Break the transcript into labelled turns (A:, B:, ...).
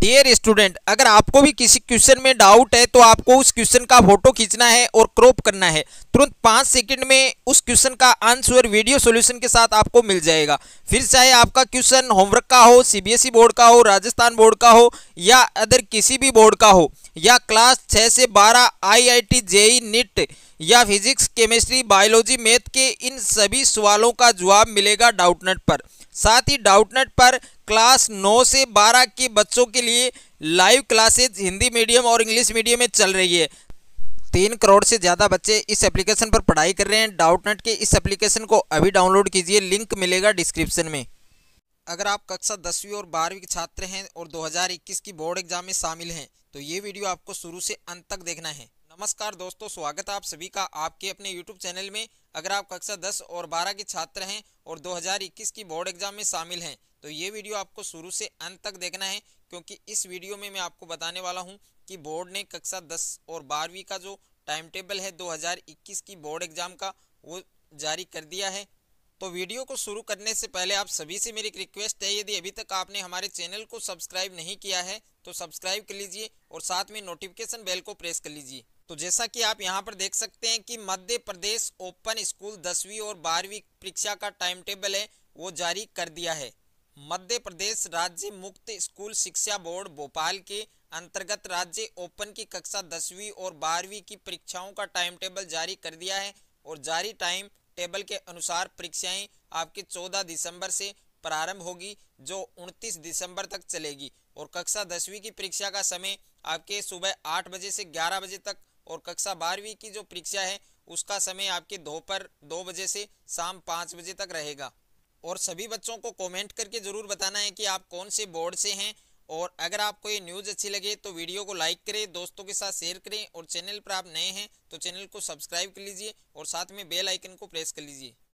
A: dear student अगर आपको भी किसी क्वेश्चन में डाउट है तो आपको उस क्वेश्चन का फोटो खींचना है और क्रॉप करना है तुरंत पाँच सेकंड में उस क्वेश्चन का आंसर वीडियो सॉल्यूशन के साथ आपको मिल जाएगा फिर चाहे आपका क्वेश्चन होमवर्क का हो सीबीएसई बोर्ड e का हो राजस्थान बोर्ड का हो या अदर किसी भी बोर्ड का हो या क्लास छः से बारह I I T JEE NEET या फिजिक्स केमिस्ट्री बायोलॉजी मैथ के इन सभी सवालों का जवाब मिलेगा डाउटनेट पर साथ ही डाउटनेट पर क्लास नौ से बारह के बच्चों के लिए लाइव क्लासेज हिंदी मीडियम और इंग्लिश मीडियम में चल रही है तीन करोड़ से ज़्यादा बच्चे इस एप्लीकेशन पर पढ़ाई कर रहे हैं डाउटनेट के इस एप्लीकेशन को अभी डाउनलोड कीजिए लिंक मिलेगा डिस्क्रिप्शन में अगर आप कक्षा दसवीं और बारहवीं के छात्र हैं और 2021 की बोर्ड एग्जाम में शामिल हैं तो ये वीडियो आपको शुरू से अंत तक देखना है नमस्कार दोस्तों स्वागत है आप सभी का आपके अपने YouTube चैनल में अगर आप कक्षा 10 और 12 के छात्र हैं और 2021 की बोर्ड एग्जाम में शामिल हैं तो ये वीडियो आपको शुरू से अंत तक देखना है क्योंकि इस वीडियो में मैं आपको बताने वाला हूं कि बोर्ड ने कक्षा 10 और बारहवीं का जो टाइम टेबल है दो की बोर्ड एग्जाम का वो जारी कर दिया है तो वीडियो को शुरू करने से पहले आप सभी से मेरी एक रिक्वेस्ट है यदि अभी तक आपने हमारे चैनल को सब्सक्राइब नहीं किया है तो सब्सक्राइब कर लीजिए और साथ में नोटिफिकेशन बेल को प्रेस कर लीजिए तो जैसा कि आप यहाँ पर देख सकते हैं कि मध्य प्रदेश ओपन स्कूल दसवीं और बारहवीं परीक्षा का टाइम टेबल है वो जारी कर दिया है मध्य प्रदेश राज्य मुक्त स्कूल शिक्षा बोर्ड भोपाल के अंतर्गत राज्य ओपन की कक्षा दसवीं और बारहवीं की परीक्षाओं का टाइम टेबल जारी कर दिया है और जारी टाइम टेबल के अनुसार परीक्षाएं आपकी 14 दिसंबर से प्रारंभ होगी जो 29 दिसंबर तक चलेगी और कक्षा दसवीं की परीक्षा का समय आपके सुबह आठ बजे से ग्यारह बजे तक और कक्षा बारहवीं की जो परीक्षा है उसका समय आपके दोपहर दो बजे से शाम पाँच बजे तक रहेगा और सभी बच्चों को कमेंट करके ज़रूर बताना है कि आप कौन से बोर्ड से हैं और अगर आपको ये न्यूज़ अच्छी लगे तो वीडियो को लाइक करें दोस्तों के साथ शेयर करें और चैनल पर आप नए हैं तो चैनल को सब्सक्राइब कर लीजिए और साथ में बेल आइकन को प्रेस कर लीजिए